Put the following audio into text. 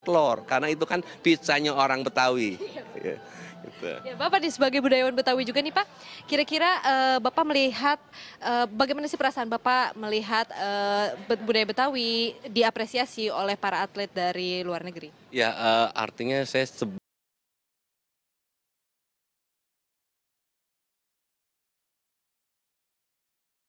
Telur, karena itu kan pizzanya orang Betawi. Iya, gitu. Ya, Bapak sebagai budayawan Betawi juga nih Pak, kira-kira uh, Bapak melihat uh, bagaimana sih perasaan Bapak melihat uh, budaya Betawi diapresiasi oleh para atlet dari luar negeri? Ya uh, artinya saya